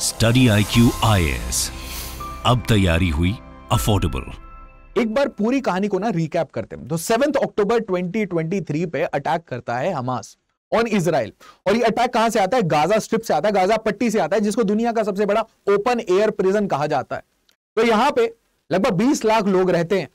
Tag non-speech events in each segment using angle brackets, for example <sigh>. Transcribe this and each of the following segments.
Study I Q अब तैयारी हुई अफोर्डेबल एक बार पूरी कहानी को ना रिकैप करते हैं तो सेवेंथ अक्टूबर 2023 पे अटैक करता है हमास ऑन इसराइल और ये अटैक कहां से आता है गाजा स्ट्रिप से आता है गाजा पट्टी से आता है जिसको दुनिया का सबसे बड़ा ओपन एयर प्रिजन कहा जाता है तो यहां पे लगभग 20 लाख लोग रहते हैं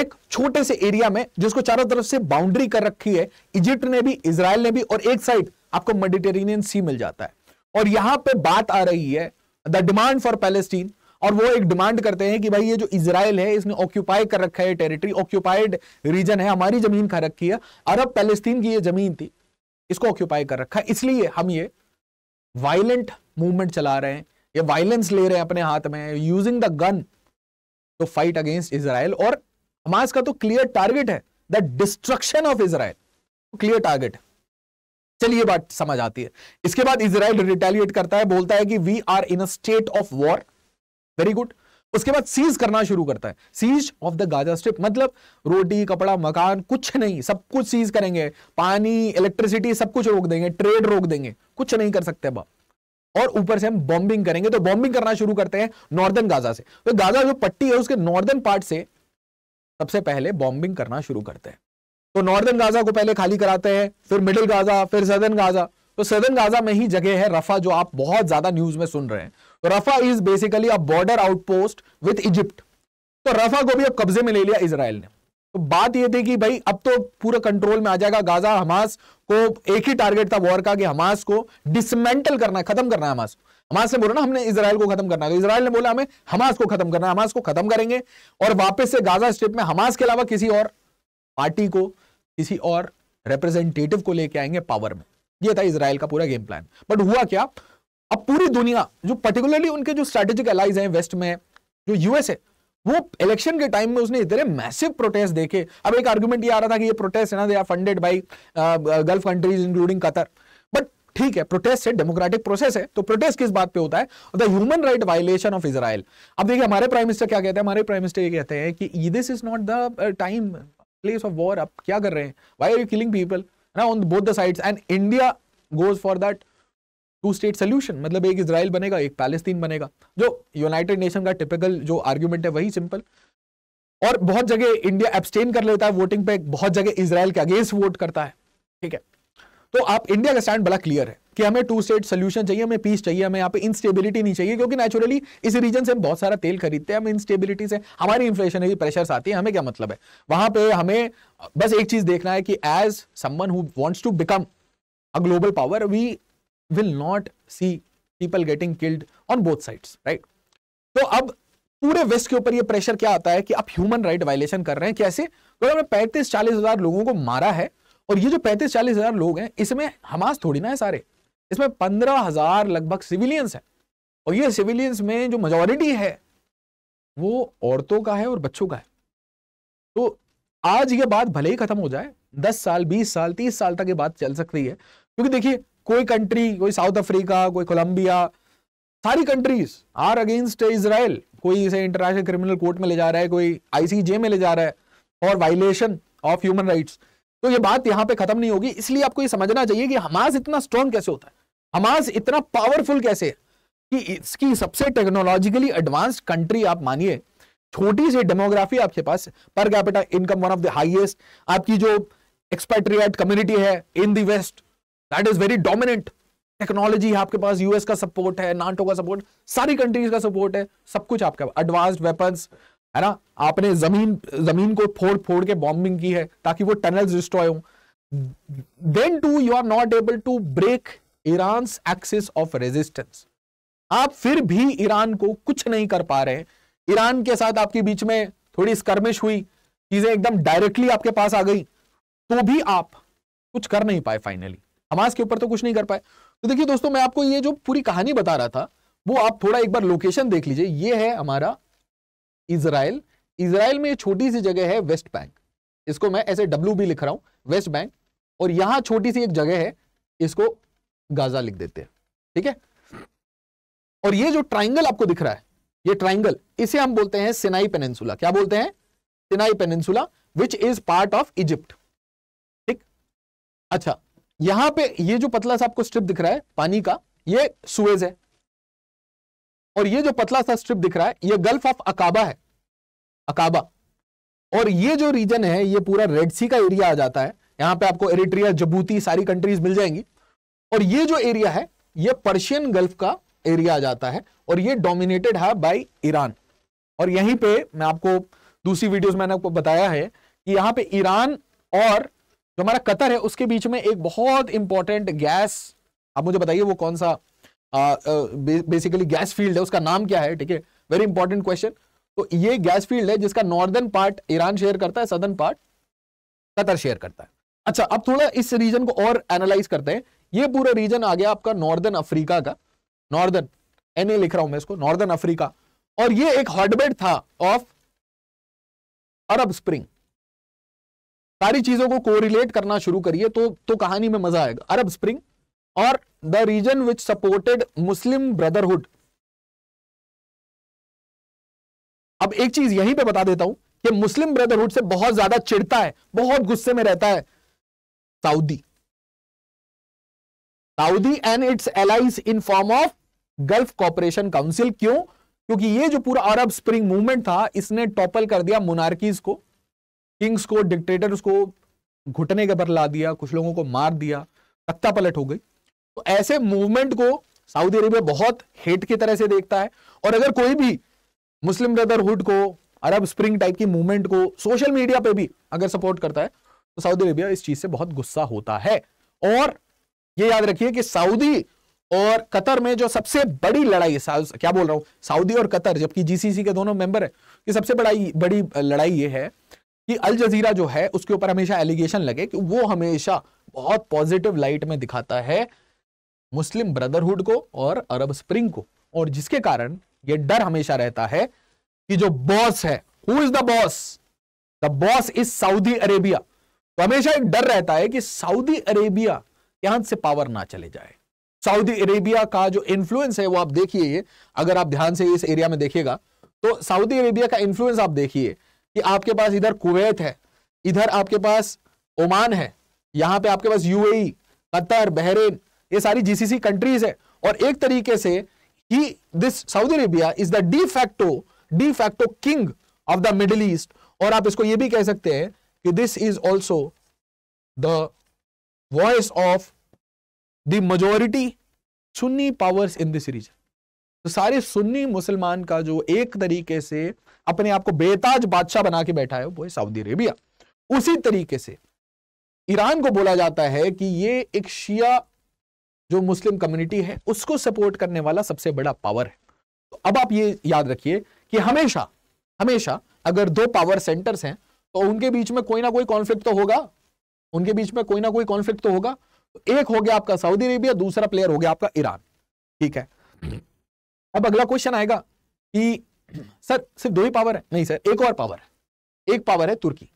एक छोटे से एरिया में जिसको चारों तरफ से बाउंड्री कर रखी है इजिप्ट ने भी इसराइल ने भी और एक साइड आपको मेडिटेरेनियन सी मिल जाता है और यहां पे बात आ रही है द डिमांड फॉर पैलेस्टीन और वो एक डिमांड करते हैं कि भाई ये जो इसराइल है इसने ऑक्यूपाई कर रखा है टेरिटरी ऑक्यूपाइड रीजन है हमारी जमीन खा रखी है अरब पैलेस्तीन की ये जमीन थी इसको ऑक्यूपाई कर रखा है इसलिए हम ये वायलेंट मूवमेंट चला रहे हैं ये वायलेंस ले रहे हैं अपने हाथ में using the gun to fight against Israel और हमास का तो क्लियर टारगेट है the destruction of Israel clear target चलिए बात समझ आती है इसके बाद इसराइल रिटेलिएट करता है बोलता है कि we are in state of war very good उसके बाद सीज करना शुरू करता है siege of the Gaza strip मतलब रोटी कपड़ा मकान कुछ नहीं सब कुछ सीज करेंगे पानी इलेक्ट्रिसिटी सब कुछ रोक देंगे ट्रेड रोक देंगे कुछ नहीं कर सकते बाप और ऊपर से हम बॉम्बिंग करेंगे तो बॉम्बिंग करना शुरू करते हैं नॉर्दर्न गाजा से तो गाजा जो पट्टी है उसके नॉर्दर्न पार्ट से सबसे पहले बॉम्बिंग करना शुरू करते हैं तो नॉर्दर्न गाजा को पहले खाली कराते हैं फिर मिडिल गाजा फिर सदर्न गाजा तो सदर्न गाजा में ही जगह है रफा जो आप बहुत ज्यादा न्यूज में सुन रहे हैं तो Rafah is basically a border outpost with Egypt तो रफा को भी अब कब्जे में ले लिया इसराइल ने तो बात यह थी कि भाई अब तो पूरा कंट्रोल में आ जाएगा गाजा हमास को एक ही टारगेट था वॉर का कि हमास को डिसमेंटल करना है खत्म करना है हमास हमास ने बोला ना हमने इसराइल को खत्म करना है तो इसराइल ने बोला हमें हमास को खत्म करना है हमास को खत्म करेंगे और वापस से गाजा स्ट्रिप में हमास के अलावा किसी और पार्टी को किसी और रिप्रेजेंटेटिव को लेके आएंगे पावर में ये था इसराइल का पूरा गेम प्लान बट हुआ क्या अब पूरी दुनिया जो पर्टिकुलरली उनके जो स्ट्रेटेजिक अलाइज हैं वेस्ट में जो यूएस है वो इलेक्शन के टाइम में उसने इतने मैसिव प्रोटेस्ट देखे अब एक आर्ग्यूमेंट ये आ रहा था कि ये प्रोटेस्ट है ना they are funded by Gulf countries including Qatar but ठीक है प्रोटेस्ट है डेमोक्रेटिक प्रोसेस है तो प्रोटेस्ट किस बात पे होता है the human right violation of Israel अब देखिए हमारे प्राइम मिनिस्टर क्या कहते हैं हमारे प्राइम मिनिस्टर ये कहते हैं कि this is not the time place of war आप क्या कर रहे हैं why are you killing people ना on both the sides and India goes for that two state solution मतलब एक इसराइल बनेगा एक पैलेस्तीन बनेगा जो यूनाइटेड नेशन का टिपिकल जो आर्ग्यूमेंट है वही सिंपल और बहुत जगह इंडिया एब्सटेन कर लेता है वोटिंग पे बहुत जगह इसराइल के अगेंस्ट वोट करता है ठीक है तो आप इंडिया का स्टैंड बड़ा क्लियर है कि हमें टू स्टेट सोल्यूशन चाहिए हमें पीस चाहिए हमें यहाँ पे इंस्टेबिलिटी नहीं चाहिए क्योंकि नेचुरली इस रीजन से हम बहुत सारा तेल खरीदते हैं हम इंस्टेबिलिटी से हमारी है प्रेशर्स आती है हमें क्या मतलब है वहां पे हमें बस एक चीज देखना है कि as someone who wants to become a global power we will not see people getting killed on both sides right तो अब पूरे वेस्ट के ऊपर ये प्रेशर क्या आता है कि आप ह्यूमन राइट वायलेशन कर रहे हैं कैसे तो पैंतीस चालीस हजार लोगों को मारा है और ये जो पैंतीस चालीस हजार लोग हैं इसमें हमास थोड़ी ना है सारे इसमें पंद्रह हजार लगभग सिविलियंस हैं और ये सिविलियंस में जो मेजोरिटी है वो औरतों का है और बच्चों का है तो आज ये बात भले ही खत्म हो जाए दस साल बीस साल तीस साल तक ये बात चल सकती है क्योंकि देखिए कोई कंट्री कोई साउथ अफ्रीका कोई कोलंबिया सारी कंट्रीज आर अगेंस्ट इसराइल कोई इसे इंटरनेशनल क्रिमिनल कोर्ट में ले जा रहा है कोई आईसीजे में ले जा रहा है और वायलेशन ऑफ ह्यूमन राइट्स तो ये बात यहां पे खत्म नहीं होगी इसलिए आपको ये समझना चाहिए कि हमास इतना स्ट्रांग कैसे होता है हमास इतना पावरफुल कैसे है कि इसकी सबसे टेक्नोलॉजिकली एडवांस्ड कंट्री आप मानिए छोटी सी डेमोग्राफी आपके पास per capita income one of the highest आपकी जो एक्सपेट्रिएट कम्युनिटी है in the west that is very dominant technology है आपके पास यूएस का सपोर्ट है नाटो का सपोर्ट सारी कंट्रीज का सपोर्ट है सब कुछ आपके एडवांस्ड वेपन्स है ना आपने जमीन जमीन को फोड़ फोड़ के बॉम्बिंग की है ताकि वो टनल डिस्ट्रॉय हो then too you are not able to break Iran axis of resistance आप फिर भी ईरान को कुछ नहीं कर पा रहे ईरान के साथ आपके बीच में थोड़ी स्कर्मिश हुई चीजें एकदम डायरेक्टली आपके पास आ गई तो भी आप कुछ कर नहीं पाए फाइनली हमास के ऊपर तो कुछ नहीं कर पाए तो देखिए दोस्तों मैं आपको ये जो पूरी कहानी बता रहा था वो आप थोड़ा एक बार लोकेशन देख लीजिए ये है हमारा इसराइल इसराइल में छोटी सी जगह है वेस्ट बैंक इसको मैं ऐसे डब्ल्यू भी लिख रहा हूं वेस्ट बैंक और यहां छोटी सी एक जगह है इसको गाजा लिख देते हैं ठीक है और ये जो ट्राइंगल आपको दिख रहा है ये ट्राइंगल इसे हम बोलते हैं सिनाई पेनेंसुला क्या बोलते हैं Sinai peninsula which is part of Egypt ठीक अच्छा यहां पे ये जो पतला सा आपको स्ट्रिप दिख रहा है पानी का ये सुएज है और ये जो पतला सा स्ट्रिप दिख रहा है ये गल्फ ऑफ अकाबा है अकाबा और ये जो रीजन है ये पूरा रेड सी का एरिया आ जाता है यहां पे आपको एरिट्रिया जबूती सारी कंट्रीज मिल जाएंगी और ये जो एरिया है ये पर्शियन गल्फ का एरिया आ जाता है और ये डोमिनेटेड है बाय ईरान और यहीं पे मैं आपको दूसरी वीडियोस मैंने आपको बताया है कि यहां पे ईरान और जो हमारा कतर है उसके बीच में एक बहुत इंपॉर्टेंट गैस आप मुझे बताइए वो कौन सा बेसिकली गैस फील्ड है उसका नाम क्या है ठीक है वेरी इंपॉर्टेंट क्वेश्चन तो ये गैस फील्ड है जिसका नॉर्दर्न पार्ट ईरान शेयर करता है सदर्न पार्ट कतर शेयर करता है अच्छा अब थोड़ा इस रीजन को और एनालाइज करते हैं ये पूरा रीजन आ गया आपका नॉर्दर्न अफ्रीका का नॉर्दर्न एन लिख रहा हूं मैं इसको नॉर्दर्न अफ्रीका और ये एक हॉटबेड था ऑफ अरब स्प्रिंग सारी चीजों को कोरिलेट करना शुरू करिए तो तो कहानी में मजा आएगा अरब स्प्रिंग और the region which supported Muslim brotherhood अब एक चीज यहीं पे बता देता हूं कि मुस्लिम ब्रदरहुड से बहुत ज्यादा चिढ़ता है बहुत गुस्से में रहता है Saudi Saudi and its allies in form of Gulf cooperation council क्यों क्योंकि ये जो पूरा अरब स्प्रिंग मूवमेंट था इसने टॉपल कर दिया मोनार्कीज को किंग्स को डिक्टेटर्स को घुटने के बर ला दिया कुछ लोगों को मार दिया तख्ता पलट हो गई तो ऐसे मूवमेंट को सऊदी अरेबिया बहुत हेट की तरह से देखता है और अगर कोई भी मुस्लिम ब्रदरहुड को अरब स्प्रिंग टाइप की मूवमेंट को सोशल मीडिया पे भी अगर सपोर्ट करता है तो सऊदी अरेबिया इस चीज से बहुत गुस्सा होता है और ये याद रखिए कि सऊदी और कतर में जो सबसे बड़ी लड़ाई है क्या बोल रहा हूं सऊदी और कतर जबकि जीसीसी के दोनों मेंबर है कि सबसे बड़ी बड़ी लड़ाई ये है कि अल जजीरा जो है उसके ऊपर हमेशा एलिगेशन लगे कि वो हमेशा बहुत पॉजिटिव लाइट में दिखाता है मुस्लिम ब्रदरहुड को और अरब स्प्रिंग को और जिसके कारण ये डर हमेशा रहता है कि जो बॉस है who is the boss the boss is Saudi Arabia तो हमेशा एक डर रहता है कि सऊदी अरेबिया यहां से पावर ना चले जाए सऊदी अरेबिया का जो इन्फ्लुएंस है वो आप देखिए अगर आप ध्यान से इस एरिया में देखिएगा तो सऊदी अरेबिया का इन्फ्लुएंस आप देखिए कि आपके पास इधर कुवैत है इधर आपके पास ओमान है यहां पे आपके पास यूएई कतर बहरीन ये सारी जीसीसी कंट्रीज है और एक तरीके से ही this Saudi Arabia is the de facto de facto king of the middle east और आप इसको ये भी कह सकते हैं कि this is also the voice of the majority Sunni powers in this region तो सारे सुन्नी मुसलमान का जो एक तरीके से अपने आप को बेताज बादशाह बना के बैठा है वो है सऊदी अरेबिया उसी तरीके से ईरान को बोला जाता है कि ये एक शिया जो मुस्लिम कम्युनिटी है उसको सपोर्ट करने वाला सबसे बड़ा पावर है तो अब आप ये याद रखिए कि हमेशा हमेशा अगर दो पावर सेंटर्स हैं तो उनके बीच में कोई ना कोई कॉन्फ्लिक्ट तो होगा उनके बीच में कोई ना कोई कॉन्फ्लिक्ट तो होगा तो एक हो गया आपका सऊदी अरेबिया दूसरा प्लेयर हो गया आपका ईरान ठीक है अब अगला क्वेश्चन आएगा कि सर सिर्फ दो ही पावर है नहीं सर एक और पावर है एक पावर है तुर्की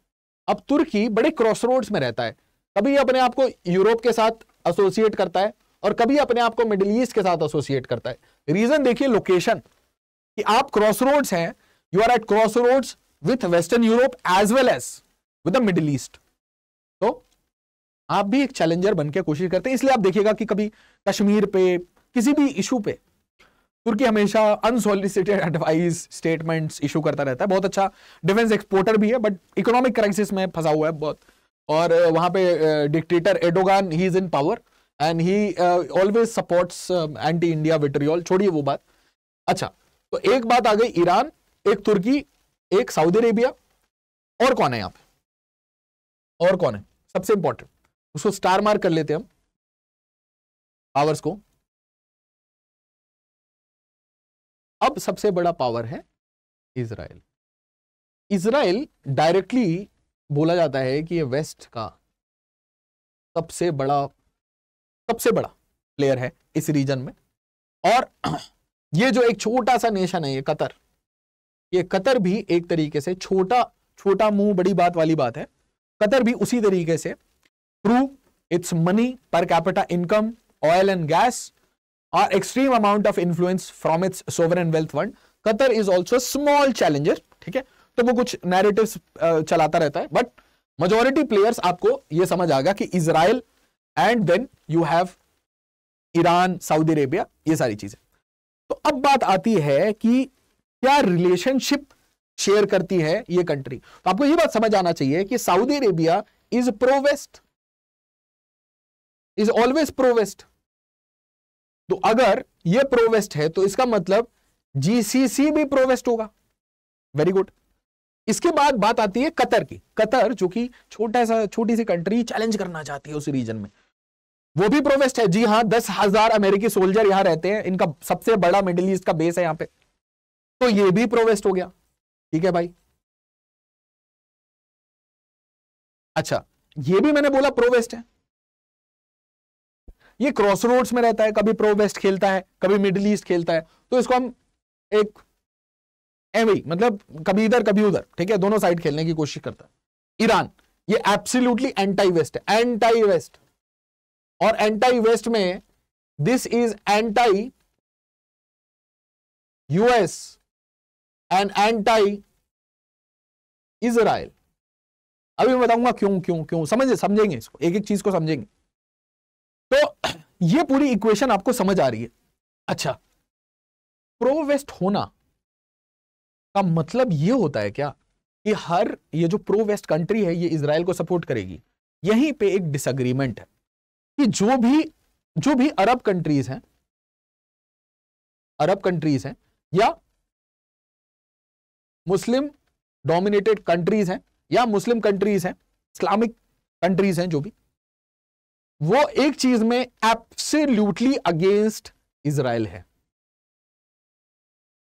अब तुर्की बड़े क्रॉस रोड्स में रहता है कभी अपने आप को यूरोप के साथ एसोसिएट करता है और कभी अपने आप को मिडिल ईस्ट के साथ एसोसिएट करता है रीजन देखिए लोकेशन कि आप क्रॉस रोड्स हैं you are at crossroads with western Europe as well as with middle east तो आप भी एक चैलेंजर बन के कोशिश करते हैं इसलिए आप देखिएगा कि कभी कश्मीर पे किसी भी इशू पे तुर्की हमेशा अनसोलिसिटेड एडवाइस स्टेटमेंट्स इशू करता रहता है बहुत अच्छा डिफेंस एक्सपोर्टर भी है बट इकोनॉमिक क्राइसिस में फंसा हुआ है बहुत और वहां पे dictator Erdogan he is in power and he always supports anti India vitriol छोड़िए वो बात अच्छा तो एक बात आ गई ईरान एक तुर्की एक सऊदी अरेबिया और कौन है यहां पे और कौन है सबसे इंपॉर्टेंट उसको स्टार मार्क कर लेते हैं हम पावर्स को अब सबसे बड़ा पावर है इसराइल इसराइल डायरेक्टली बोला जाता है कि ये वेस्ट का सबसे बड़ा सबसे बड़ा प्लेयर है इस रीजन में और ये जो एक छोटा सा नेशन है ये कतर ये कतर भी एक तरीके से छोटा छोटा मुंह बड़ी बात वाली बात है कतर भी उसी तरीके से through its money per capita income oil and gas और extreme amount of influence from its sovereign wealth fund Qatar is also small challenger ठीक है तो वो कुछ नैरेटिव चलाता रहता है बट मेजोरिटी प्लेयर्स आपको ये समझ आ गया कि Israel and then you have Iran Saudi Arabia ये सारी चीजें तो अब बात आती है कि क्या रिलेशनशिप शेयर करती है ये कंट्री तो आपको ये बात समझ आना चाहिए कि Saudi Arabia is pro west is always pro west तो अगर ये प्रो वेस्ट है तो इसका मतलब जीसीसी भी प्रो वेस्ट होगा वेरी गुड इसके बाद बात आती है कतर की कतर जो कि छोटा सा छोटी सी कंट्री चैलेंज करना चाहती है उस रीजन में वो भी प्रोवेस्ट है जी हाँ दस हजार अमेरिकी सोल्जर यहां रहते हैं इनका सबसे बड़ा मिडिल ईस्ट का बेस है यहां पे तो ये भी प्रोवेस्ट हो गया ठीक है भाई अच्छा ये भी मैंने बोला प्रोवेस्ट है ये क्रॉस रोड्स में रहता है कभी प्रोवेस्ट खेलता है कभी मिडिल ईस्ट खेलता है तो इसको हम एक एवी मतलब कभी इधर कभी उधर ठीक है दोनों साइड खेलने की कोशिश करता है ईरान ये एब्सोल्युटली एंटाई वेस्ट है एंटाई वेस्ट और एंटाई वेस्ट में this is anti US and anti Israel अभी मैं बताऊंगा क्यों क्यों क्यों समझे समझेंगे इसको एक एक चीज को समझेंगे तो <clears throat> ये पूरी इक्वेशन आपको समझ आ रही है अच्छा प्रो वेस्ट होना का मतलब ये होता है क्या कि हर ये जो प्रो वेस्ट कंट्री है ये इसराइल को सपोर्ट करेगी यहीं पे एक डिसएग्रीमेंट है कि जो भी जो भी अरब कंट्रीज हैं अरब कंट्रीज हैं या मुस्लिम डोमिनेटेड कंट्रीज हैं या मुस्लिम कंट्रीज हैं इस्लामिक कंट्रीज हैं जो भी वो एक चीज में एब्सोल्यूटली अगेंस्ट इसराइल है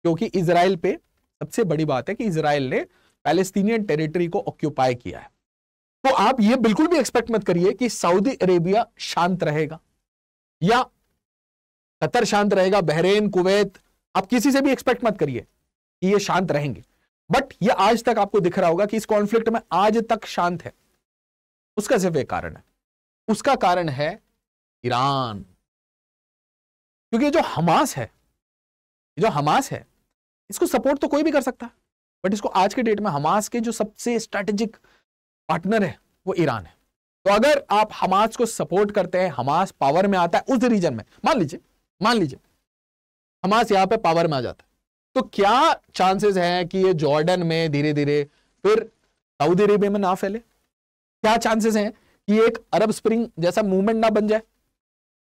क्योंकि इजराइल पे सबसे बड़ी बात है कि इसराइल ने पैलेस्तीनियन टेरिटरी को ऑक्यूपाई किया है तो आप ये बिल्कुल भी एक्सपेक्ट मत करिए कि सऊदी अरेबिया शांत रहेगा या कतर शांत रहेगा बहरेन कुवैत आप किसी से भी एक्सपेक्ट मत करिए कि ये शांत रहेंगे बट ये आज तक आपको दिख रहा होगा कि इस कॉन्फ्लिक्ट में आज तक शांत है उसका सिर्फ एक कारण है उसका कारण है ईरान क्योंकि जो हमास है जो हमास है इसको सपोर्ट तो कोई भी कर सकता है बट इसको आज के डेट में हमास के जो सबसे स्ट्रेटेजिक पार्टनर है वो ईरान है तो अगर आप हमास को सपोर्ट करते हैं हमास पावर में आता है उस रीजन में मान लीजिए मान लीजिए हमास यहां पे पावर में आ जाता है तो क्या चांसेस हैं कि ये जॉर्डन में धीरे धीरे फिर सऊदी अरेबिया में ना फैले क्या चांसेस हैं कि एक अरब स्प्रिंग जैसा मूवमेंट ना बन जाए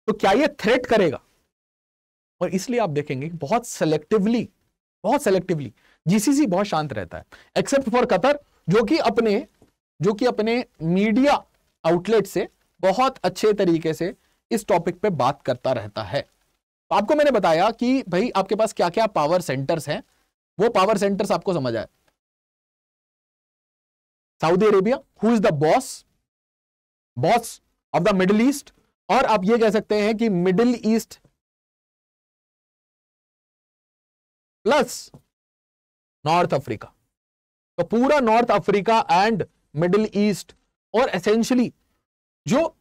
तो क्या ये थ्रेट करेगा और इसलिए आप देखेंगे बहुत सेलेक्टिवली बहुत सेलेक्टिवली जीसीसी बहुत शांत रहता है एक्सेप्ट फॉर कतर जो कि अपने जो कि अपने मीडिया आउटलेट से बहुत अच्छे तरीके से इस टॉपिक पे बात करता रहता है तो आपको मैंने बताया कि भाई आपके पास क्या क्या पावर सेंटर्स हैं वो पावर सेंटर्स आपको समझ आए Saudi Arabia who is the boss boss of the middle east और आप ये कह सकते हैं कि middle east plus north Africa तो पूरा north Africa and middle east और एसेंशियली जो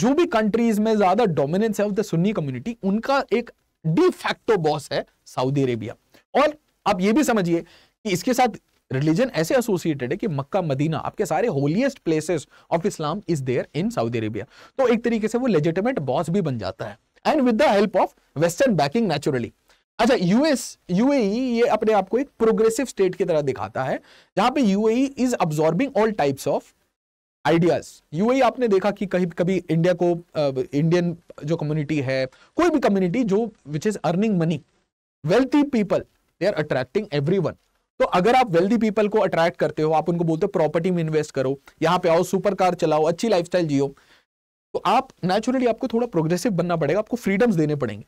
जो भी कंट्रीज में ज्यादा डोमिनेंस है ऑफ द तो सुन्नी कम्युनिटी उनका एक डी बॉस है सऊदी अरेबिया और आप ये भी समझिए कि इसके साथ रिलीजन ऐसे एसोसिएटेड है कि मक्का मदीना आपके सारे holiest places of Islam is there in Saudi Arabia तो एक तरीके से वो लेजिटिमेट बॉस भी बन जाता है and with the help of western backing naturally अच्छा यूएस यूएई e ये अपने आप को एक प्रोग्रेसिव स्टेट की तरह दिखाता है जहां पे UAE is absorbing all types of ideas UAE आपने देखा कि कहीं कभी इंडिया को इंडियन जो कम्युनिटी है कोई भी कम्युनिटी जो which is earning money wealthy people they are attracting every तो अगर आप वेल्दी पीपल को अट्रैक्ट करते हो आप उनको बोलते हो प्रॉपर्टी में इन्वेस्ट करो यहाँ पे आओ सुपर कार चलाओ अच्छी लाइफस्टाइल जियो तो आप नेचुरली आपको थोड़ा प्रोग्रेसिव बनना पड़ेगा आपको फ्रीडम्स देने पड़ेंगे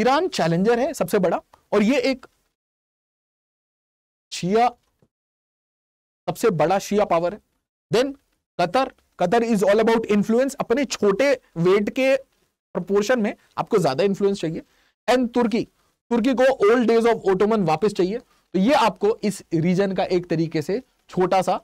ईरान चैलेंजर है सबसे बड़ा और ये एक शिया सबसे बड़ा शिया पावर है then Qatar Qatar is all about influence अपने छोटे वेट के प्रोपोर्शन में आपको ज्यादा इन्फ्लुएंस चाहिए एंड तुर्की तुर्की को ओल्ड डेज ऑफ ओटोमन वापस चाहिए तो ये आपको इस रीजन का एक तरीके से छोटा सा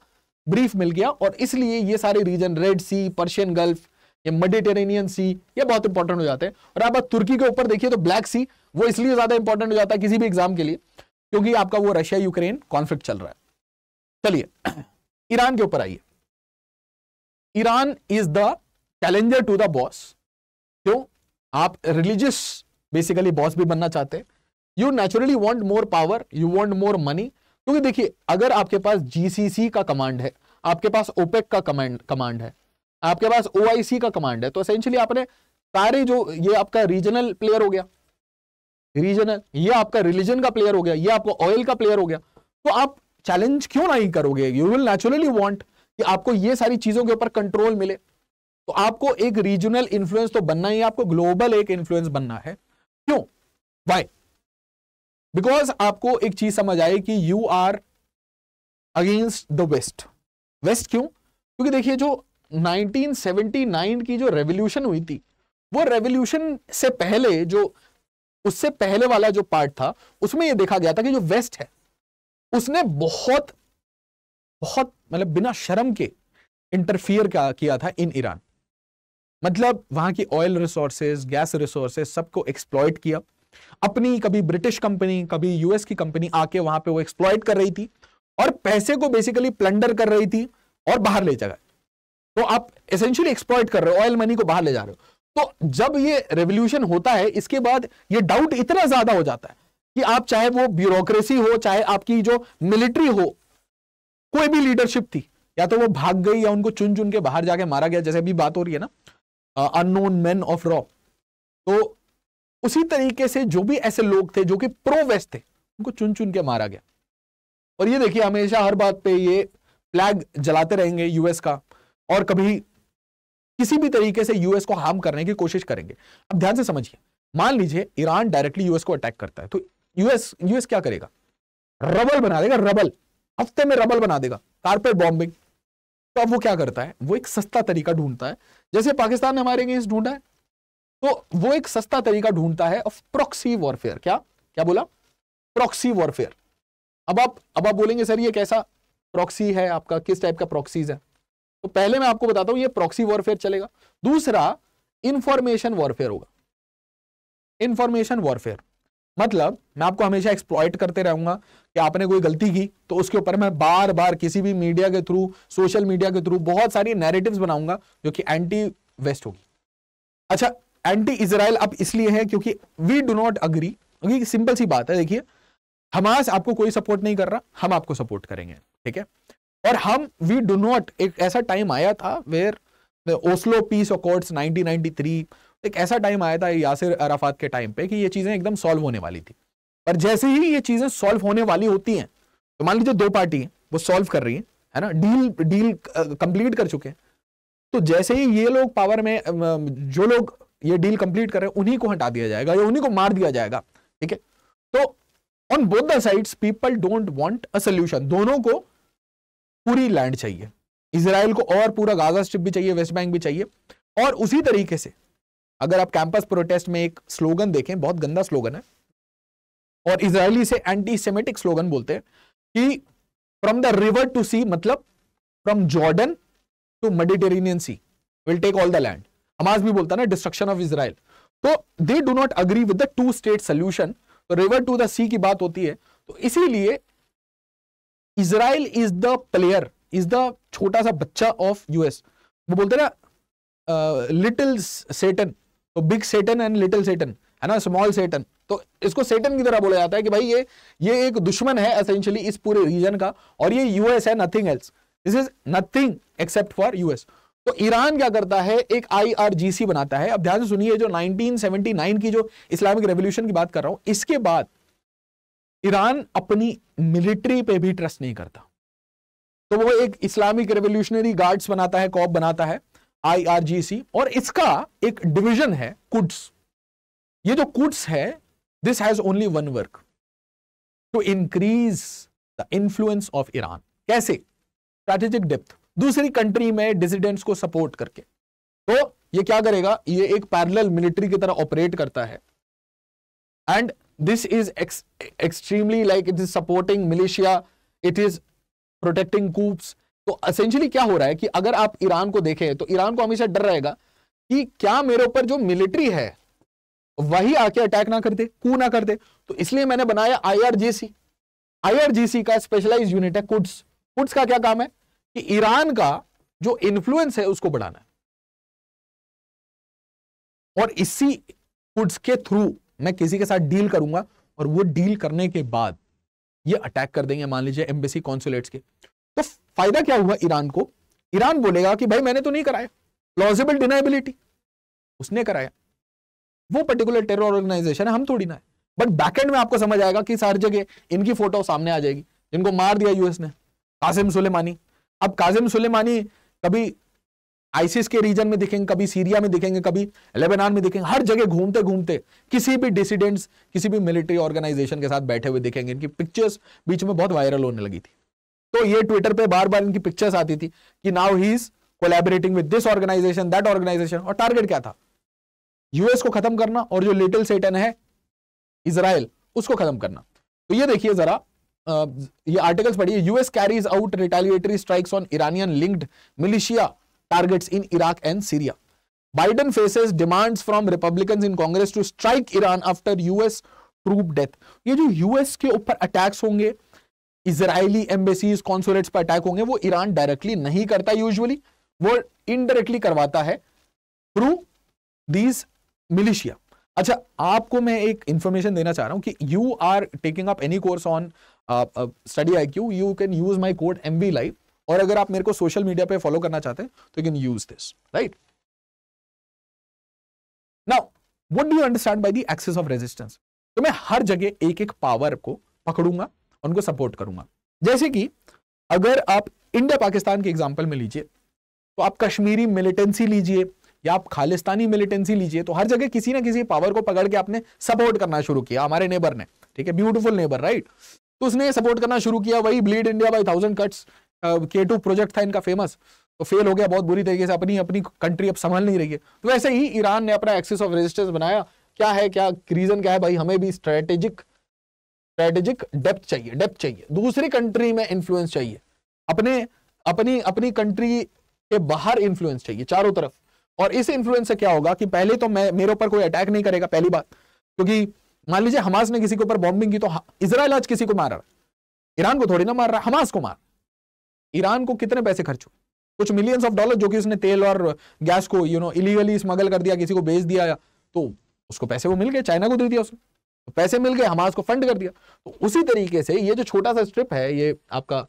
ब्रीफ मिल गया और इसलिए ये सारे region Red Sea Persian Gulf या मेडिटेरेनियन सी ये बहुत इंपॉर्टेंट हो जाते हैं और आप तुर्की के ऊपर देखिए तो ब्लैक सी वो इसलिए ज्यादा इंपॉर्टेंट हो जाता है किसी भी एग्जाम के लिए क्योंकि आपका वो रशिया यूक्रेन कॉन्फ्लिक्ट चल रहा है चलिए <clears throat> ईरान के ऊपर आइए Iran is the challenger to the boss क्यों आप रिलीजियस बेसिकली बॉस भी बनना चाहते हैं you naturally want more power you want more money क्योंकि देखिए अगर आपके पास जीसीसी का कमांड है आपके पास ओपेक का कमांड कमांड है आपके पास ओ का कमांड है तो असेंशली आपने सारे जो ये आपका रीजनल प्लेयर हो गया रीजनल ये आपका रिलीजन का प्लेयर हो गया ये आपका ऑयल का प्लेयर हो गया तो आप चैलेंज क्यों नहीं करोगे यू विल नेचुरली वांट कि आपको ये सारी चीजों के ऊपर कंट्रोल मिले तो आपको एक रीजनल इन्फ्लुएंस तो बनना ही आपको ग्लोबल एक इन्फ्लुएंस बनना है क्यों वाई बिकॉज आपको एक चीज समझ आए कि you are against the west west क्यों क्योंकि देखिए जो 1979 की जो रेवोल्यूशन हुई थी वो रेवोल्यूशन से पहले जो उससे पहले वाला जो पार्ट था उसमें ये देखा गया था कि जो वेस्ट है उसने बहुत बहुत मतलब बिना शर्म के इंटरफियर किया था इन ईरान मतलब वहां की ऑयल रिसोर्सेज गैस रिसोर्सेज सबको एक्सप्लॉयट किया अपनी कभी ब्रिटिश कंपनी कभी यूएस की कंपनी आके वहां पे वो एक्सप्लॉयट कर रही थी और पैसे को बेसिकली प्लंडर कर रही थी और बाहर ले जाए तो आप एसेंशियली एक्सप्लॉइट कर रहे हो ऑयल मनी को बाहर ले जा रहे हो तो जब ये रेवोल्यूशन होता है इसके बाद ये डाउट इतना ज्यादा हो जाता है कि आप चाहे वो ब्यूरोक्रेसी हो चाहे आपकी जो मिलिट्री हो कोई भी लीडरशिप थी या तो वो भाग गई या उनको चुन चुन के बाहर जाके मारा गया जैसे अभी बात हो रही है ना अननोन मैन ऑफ रॉ तो उसी तरीके से जो भी ऐसे लोग थे जो कि प्रो वेस्ट थे उनको चुन चुन के मारा गया और ये देखिए हमेशा हर बात पे ये फ्लैग जलाते रहेंगे यूएस का और कभी किसी भी तरीके से यूएस को हार्म करने की कोशिश करेंगे अब ध्यान से समझिए मान लीजिए ईरान डायरेक्टली यूएस को अटैक करता है तो यूएस यूएस क्या करेगा रबल बना देगा रबल हफ्ते में रबल बना देगा कार्पेट बॉम्बिंग तो अब वो क्या करता है वो एक सस्ता तरीका ढूंढता है जैसे पाकिस्तान ने हमारे अगेंस्ट ढूंढा है तो वो एक सस्ता तरीका ढूंढता है ऑफ प्रॉक्सी वॉरफेयर क्या क्या बोला प्रॉक्सी वॉरफेयर अब आप अब आप बोलेंगे सर ये कैसा प्रॉक्सी है आपका किस टाइप का प्रॉक्सीज है तो पहले मैं आपको बताता हूं ये प्रॉक्सी वॉरफेयर चलेगा दूसरा इंफॉर्मेशन वॉरफेयर होगा इंफॉर्मेशन वॉरफेयर मतलब मैं आपको हमेशा एक्सप्लॉयट करते रहूंगा कि आपने कोई गलती की तो उसके ऊपर मैं बार बार किसी भी मीडिया के थ्रू सोशल मीडिया के थ्रू बहुत सारी नेरेटिव बनाऊंगा जो कि एंटी वेस्ट होगी अच्छा एंटी इसराइल अब इसलिए है क्योंकि we do not agree simple सी बात है देखिए हमास आपको कोई सपोर्ट नहीं कर रहा हम आपको सपोर्ट करेंगे ठीक है और हम वी डू नॉट एक ऐसा टाइम आया था where Oslo peace accords 1993 एक ऐसा टाइम आया था यासिर अराफात के टाइम पे कि ये चीज़ें एकदम सॉल्व होने वाली थी पर जैसे ही ये चीज़ें सॉल्व होने वाली होती हैं तो मान लीजिए दो पार्टी हैं वो सॉल्व कर रही हैं है ना डील डील कंप्लीट कर चुके हैं तो जैसे ही ये लोग पावर में जो लोग ये डील कंप्लीट कर रहे हैं उन्हीं को हटा दिया जाएगा या उन्हीं को मार दिया जाएगा ठीक है तो on both the sides people don't want a solution दोनों को पूरी लैंड चाहिए इसराइल को और पूरा गाजा स्ट्रिप भी चाहिए वेस्ट बैंक भी चाहिए और उसी तरीके से अगर आप कैंपस प्रोटेस्ट में एक स्लोगन देखें बहुत गंदा स्लोगन है और इसराइली से एंटी सेमेटिक स्लोगन बोलते हैं कि from the river to sea मतलब from Jordan to Mediterranean Sea will take all the land Hamas भी बोलता है ना डिस्ट्रक्शन ऑफ इसराइल तो they do not agree with the two state solution river to the sea की बात होती है तो इसीलिए Israel is the player is the छोटा सा बच्चा ऑफ यूएस वो बोलते ना लिटिल सेटन तो big Satan and little Satan है ना स्मॉल सेटन तो इसको सेटन की तरह बोला जाता है कि भाई ये ये एक दुश्मन है एसेंशियली इस पूरे रीजन का और ये यूएस है nothing else this is nothing except for US तो ईरान क्या करता है एक आईआरजीसी बनाता है अब ध्यान से सुनिए जो 1979 की जो इस्लामिक रेवोल्यूशन की बात कर रहा हूं इसके बाद ईरान अपनी मिलिट्री पे भी ट्रस्ट नहीं करता तो वो एक इस्लामिक रेवोल्यूशनरी गार्ड्स बनाता है कॉप बनाता है आईआरजीसी और इसका एक डिवीजन है कुड्स ये जो कुड्स है this has only one work to increase the influence of Iran कैसे स्ट्रैटेजिक डेप्थ दूसरी कंट्री में डिसिडेंट्स को सपोर्ट करके तो ये क्या करेगा ये एक पैरेलल मिलिट्री की तरह ऑपरेट करता है and this is ex extremely like it is supporting militia it is protecting coups तो असेंशली क्या हो रहा है कि अगर आप ईरान को देखें तो ईरान को हमेशा डर रहेगा कि क्या मेरे ऊपर जो मिलिट्री है वही आके अटैक ना कर दे कू ना कर दे तो इसलिए मैंने बनाया आईआरजीसी आईआरजीसी का स्पेशलाइज यूनिट है कुड्स कुड्स का क्या काम है कि ईरान का जो इन्फ्लुएंस है उसको बढ़ाना है और इसी कुड्स के थ्रू मैं किसी के साथ डील करूंगा और वो डील करने के बाद ये अटैक कर देंगे मान लीजिए एम्बेसी कॉन्सुलेट्स के तो फायदा क्या हुआ ईरान को ईरान बोलेगा कि भाई मैंने तो नहीं कराया प्लॉजिबल डिनाइबिलिटी उसने कराया वो पर्टिकुलर टेरर ऑर्गेनाइजेशन है हम थोड़ी ना है बट बैकेंड में आपको समझ आएगा कि सारी जगह इनकी फोटो सामने आ जाएगी जिनको मार दिया यूएस ने कासिम सुलेमानी अब कासिम सुलेमानी कभी आइसिस के रीजन में दिखेंगे कभी सीरिया में दिखेंगे कभी लेबनान में दिखेंगे हर जगह घूमते घूमते किसी भी डिसिडेंट्स किसी भी मिलिट्री ऑर्गेनाइजेशन के साथ बैठे हुए दिखेंगे इनकी पिक्चर्स बीच में बहुत वायरल होने लगी थी तो ये ट्विटर पे बार बार इनकी पिक्चर्स आती थी कि now he is collaborating with this organisation that organisation और टारगेट क्या था यूएस को खत्म करना और जो लिटिल सेटन है इसराइल उसको खत्म करना तो ये देखिए जरा ये आर्टिकल्स पढ़िए US carries out retaliatory strikes on Iranian linked militia targets in Iraq and Syria. Biden faces demands from Republicans in Congress to strike Iran after US troop death ये जो यूएस के ऊपर अटैक्स होंगे Israeli embassies consulates पर attack होंगे वो Iran directly नहीं करता यूजुअली वो इनडायरेक्टली करवाता है थ्रू दीज मिलिशिया अच्छा आपको मैं एक इंफॉर्मेशन देना चाह रहा हूँ कि you are taking up any course on study I Q you can use my code M B live और अगर आप मेरे को सोशल मीडिया पे फॉलो करना चाहते हैं तो can use this right now what do understand by the axis of resistance तो मैं हर जगह एक एक पावर को पकड़ूंगा उनको सपोर्ट करूंगा जैसे कि अगर आप इंडिया पाकिस्तान के एग्जाम्पल में लीजिए तो आप कश्मीरी मिलिटेंसी लीजिए या आप खालिस्तानी मिलिटेंसी लीजिए तो हर जगह किसी ना किसी पावर को पकड़ के आपने सपोर्ट करना शुरू किया हमारे नेबर ने ठीक है ब्यूटीफुल नेबर राइट तो उसने सपोर्ट करना शुरू किया वही bleed India by thousand cuts K two project था इनका फेमस तो फेल हो गया बहुत बुरी तरीके से अपनी अपनी कंट्री अब संभल नहीं रही है तो वैसे ही ईरान ने अपना एक्सिस ऑफ रेजिस्टेंस बनाया क्या है क्या रीजन क्या है भाई हमें भी स्ट्रेटेजिक स्ट्रेटेजिक डेप्थ चाहिए डेप्थ चाहिए दूसरी कंट्री में इन्फ्लुएंस चाहिए अपने अपनी अपनी कंट्री के बाहर इन्फ्लुएंस चाहिए चारों तरफ और इस इन्फ्लुएंस से क्या होगा कि पहले तो मैं मेरे ऊपर कोई अटैक नहीं करेगा पहली बात क्योंकि मान लीजिए हमास ने किसी के ऊपर बॉम्बिंग की तो इसराइल आज किसी को मार रहा है ईरान को थोड़ी ना मार रहा है हमास को मार ईरान को कितने पैसे खर्च हुए कुछ मिलियंस ऑफ डॉलर जो कि उसने तेल और गैस को यू नो इलीगली स्मगल कर दिया किसी को बेच दिया तो उसको पैसे वो मिल गए चाइना को दे दिया उसने तो पैसे मिल गए हमास को फंड कर दिया तो उसी तरीके से ये जो छोटा सा स्ट्रिप है ये आपका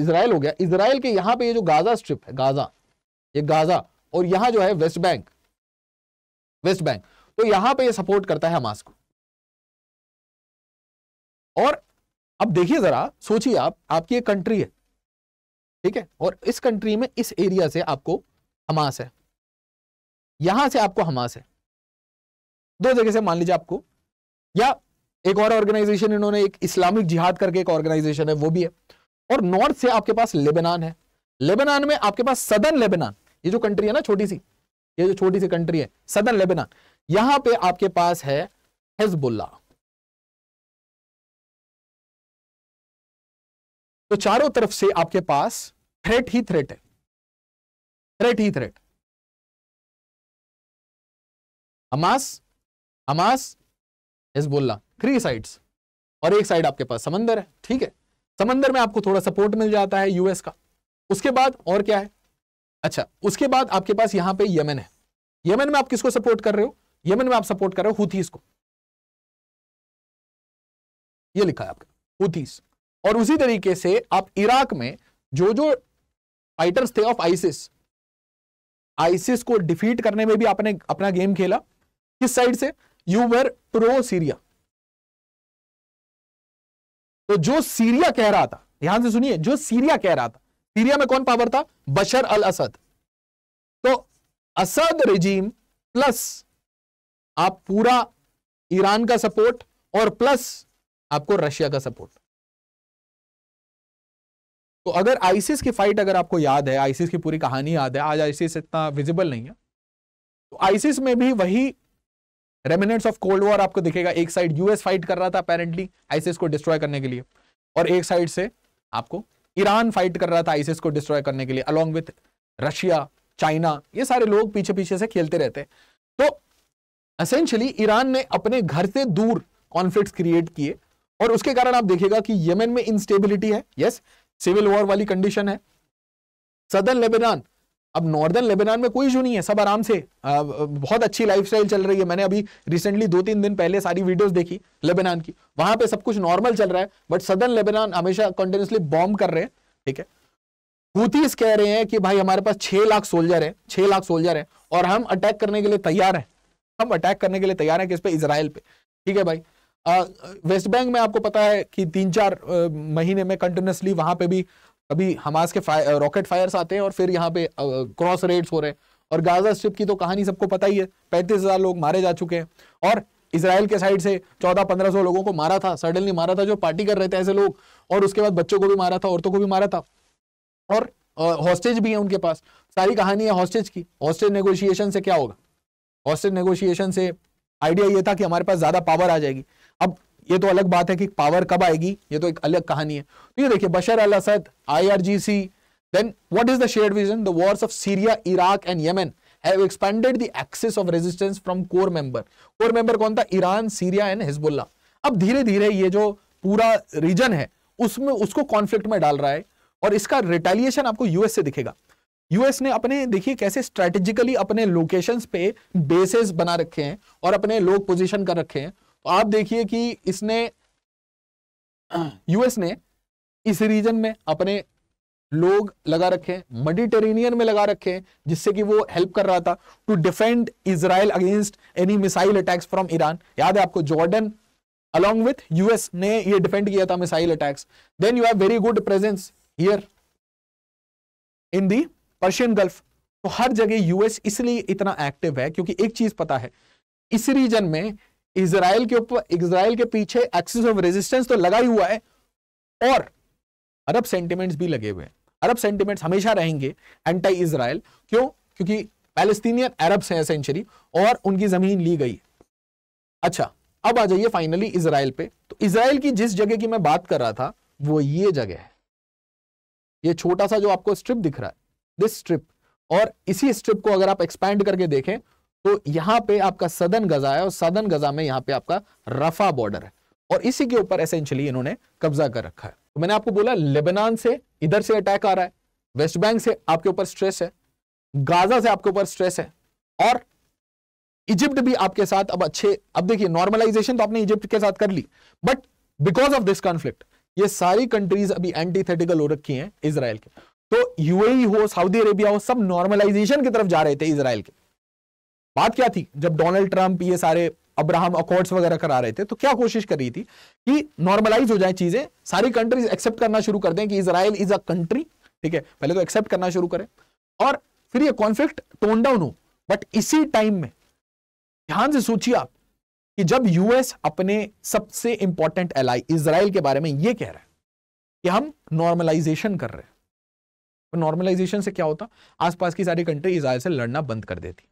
इसराइल हो गया इसराइल के यहाँ पे ये जो गाजा स्ट्रिप है गाजा ये गाजा और यहाँ जो है वेस्ट बैंक वेस्ट बैंक तो यहाँ पे ये सपोर्ट करता है हमास को और अब देखिए जरा सोचिए आप आपकी एक कंट्री है ठीक है और इस कंट्री में इस एरिया से आपको हमास है यहां से आपको हमास है दो जगह से मान लीजिए आपको या एक और ऑर्गेनाइजेशन इन्होंने एक इस्लामिक जिहाद करके एक ऑर्गेनाइजेशन है वो भी है और नॉर्थ से आपके पास लेबनान है लेबनान में आपके पास सदन लेबनान ये जो कंट्री है ना छोटी सी ये जो छोटी सी कंट्री है सदन लेबनान यहां पे आपके पास है हिजबुल्ला तो चारों तरफ से आपके पास थ्रेट ही थ्रेट है थ्रेट ही थ्रेट हमास हमास बोलना थ्री साइड्स और एक साइड आपके पास समंदर है ठीक है समंदर में आपको थोड़ा सपोर्ट मिल जाता है यूएस का उसके बाद और क्या है अच्छा उसके बाद आपके पास यहां पे यमन है यमन में आप किसको सपोर्ट कर रहे हो यमन में आप सपोर्ट कर रहे हो हुथीस को ये लिखा है आपका हुथीस और उसी तरीके से आप इराक में जो जो फाइटर्स थे ऑफ आइसिस आइसिस को डिफीट करने में भी आपने अपना गेम खेला किस साइड से यू वर प्रो सीरिया तो जो सीरिया कह रहा था ध्यान से सुनिए जो सीरिया कह रहा था सीरिया में कौन पावर था बशर अल असद तो असद रिजीम प्लस आप पूरा ईरान का सपोर्ट और प्लस आपको रशिया का सपोर्ट तो अगर आइसिस की फाइट अगर आपको याद है आइसिस की पूरी कहानी याद है आज आइसिस इतना विजिबल नहीं है तो आइसिस में भी वही रेमिनेट्स ऑफ कोल्ड वॉर आपको दिखेगा एक साइड यूएस फाइट कर रहा था अपेरेंटली आइसिस को डिस्ट्रॉय करने के लिए और एक साइड से आपको ईरान फाइट कर रहा था आइसिस को डिस्ट्रॉय करने के लिए अलॉन्ग विथ रशिया चाइना ये सारे लोग पीछे पीछे से खेलते रहते हैं तो असेंशली ईरान ने अपने घर से दूर कॉन्फ्लिक्ट क्रिएट किए और उसके कारण आप देखिएगा कि यमन में इनस्टेबिलिटी है यस सिविल वॉर वाली कंडीशन है सदर्न लेबनान अब नॉर्दर्न लेबनान में कोई इशू नहीं है सब आराम से आ, बहुत अच्छी लाइफस्टाइल चल रही है मैंने अभी रिसेंटली दो तीन दिन पहले सारी वीडियोस देखी लेबनान की वहां पे सब कुछ नॉर्मल चल रहा है बट सदर्न लेबनान हमेशा कंटिन्यूसली बॉम्ब कर रहे हैं ठीक है हुतीस कह रहे हैं कि भाई हमारे पास छह लाख सोल्जर है छह लाख सोल्जर है और हम अटैक करने के लिए तैयार है हम अटैक करने के लिए तैयार है किस पे इसराइल पे ठीक है भाई वेस्ट बैंक में आपको पता है कि तीन चार महीने में कंटिन्यूसली वहां पे भी अभी हमास के फायर रॉकेट फायर्स आते हैं और फिर यहाँ पे क्रॉस रेड्स हो रहे हैं और गाजा स्ट्रिप की तो कहानी सबको पता ही है पैंतीस हजार लोग मारे जा चुके हैं और इसराइल के साइड से चौदह पंद्रह सौ लोगों को मारा था सडनली मारा था जो पार्टी कर रहे थे ऐसे लोग और उसके बाद बच्चों को भी मारा था औरतों को भी मारा था और हॉस्टेज भी है उनके पास सारी कहानी है हॉस्टेज की हॉस्टेज नेगोशिएशन से क्या होगा हॉस्टेज नेगोशिएशन से आइडिया ये था कि हमारे पास ज्यादा पावर आ जाएगी अब ये तो अलग बात है कि पावर कब आएगी ये तो एक अलग कहानी है तो ये देखिए Bashar al Assad IRGC then what is the shared vision the wars of Syria Iraq and Yemen have expanded the axis of resistance from core member core member कौन था ईरान सीरिया एंड हिजबुल्ला अब धीरे धीरे ये जो पूरा reason है उसमें उसको कॉन्फ्लिक्ट में डाल रहा है और इसका रिटेलिएशन आपको यूएस से दिखेगा यूएस ने अपने देखिए कैसे स्ट्रेटेजिकली अपने लोकेशंस पे बेसेस बना रखे हैं और अपने लोग पोजीशन कर रखे हैं तो आप देखिए कि इसने यूएस ने इस रीजन में अपने लोग लगा रखे मेडिटेरेनियन में लगा रखे जिससे कि वो हेल्प कर रहा था to defend Israel against any missile attacks from Iran याद है आपको जॉर्डन अलॉन्ग विथ यूएस ने ये डिफेंड किया था missile attacks then you have very good presence here in the Persian Gulf तो हर जगह यूएस इसलिए इतना एक्टिव है क्योंकि एक चीज पता है इस रीजन में इसराइल के ऊपर इसराइल के पीछे एक्सिस ऑफ रेजिस्टेंस तो लगा ही हुआ है और अरब सेंटिमेंट्स भी लगे हुए हैं अरब सेंटिमेंट्स हमेशा रहेंगे एंटी इसराइल क्यों क्योंकि पैलेस्तीनियन अरब्स हैं सेंचुरी और उनकी जमीन ली गई अच्छा अब आ जाइए फाइनली इसराइल पे तो इसराइल की जिस जगह की मैं बात कर रहा था वो ये जगह है ये छोटा सा जो आपको स्ट्रिप दिख रहा है दिस स्ट्रिप और इसी स्ट्रिप को अगर आप एक्सपैंड करके देखें तो यहां पे आपका सदन गजा है और सदन गजा में यहां पे आपका रफा बॉर्डर है और इसी के ऊपर एसेंशियली इन्होंने कब्जा कर रखा है तो मैंने आपको बोला लेबनान से इधर से अटैक आ रहा है वेस्ट बैंक से आपके ऊपर स्ट्रेस है गाजा से आपके ऊपर स्ट्रेस है और इजिप्ट भी आपके साथ अब अच्छे अब देखिए नॉर्मलाइजेशन तो आपने इजिप्ट के साथ कर ली but because of this conflict ये सारी कंट्रीज अभी एंटीथेटिकल हो रखी हैं इसराइल के तो यूएई e हो सऊदी अरेबिया हो सब नॉर्मलाइजेशन की तरफ जा रहे थे इसराइल के बात क्या थी जब डोनाल्ड ट्रंप ये सारे अब्राहम अकॉर्ड्स वगैरह करा रहे थे तो क्या कोशिश कर रही थी कि नॉर्मलाइज हो जाए चीजें सारी कंट्रीज एक्सेप्ट करना शुरू कर दें कि इसराइल इज अ कंट्री ठीक है पहले तो एक्सेप्ट करना शुरू करें और फिर ये कॉन्फ्लिक्ट टोन डाउन हो बट इसी टाइम में ध्यान से सोचिए आप कि जब यूएस अपने सबसे इंपॉर्टेंट एलाई इसराइल के बारे में यह कह रहा है कि हम नॉर्मलाइजेशन कर रहे हैं नॉर्मलाइजेशन से क्या होता आसपास की सारी कंट्री इसराइल से लड़ना बंद कर देती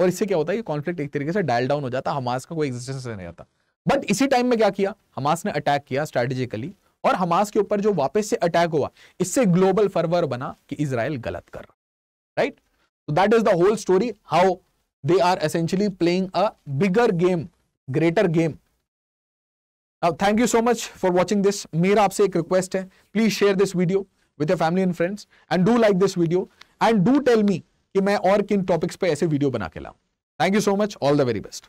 और इससे क्या होता है कॉन्फ्लिक्ट एक तरीके से डायल डाउन हो जाता हमास का कोई एग्जिस्टेंस नहीं रहता बट इसी टाइम में क्या किया हमास ने अटैक किया स्ट्रेटेजिकली और हमास के ऊपर जो वापस से अटैक हुआ इससे ग्लोबल फर्वर बना कि इसराइल गलत कर राइट तो that is the whole story how they are essentially playing a bigger game greater game thank you so much for watching this मेरा आपसे एक रिक्वेस्ट है please share this video with family and friends and do like this video and do tell me कि मैं और किन topics पे ऐसे वीडियो बना के लाऊं thank you so much all the very best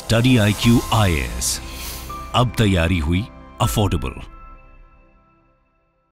study I Q I S अब तैयारी हुई अफोर्डेबल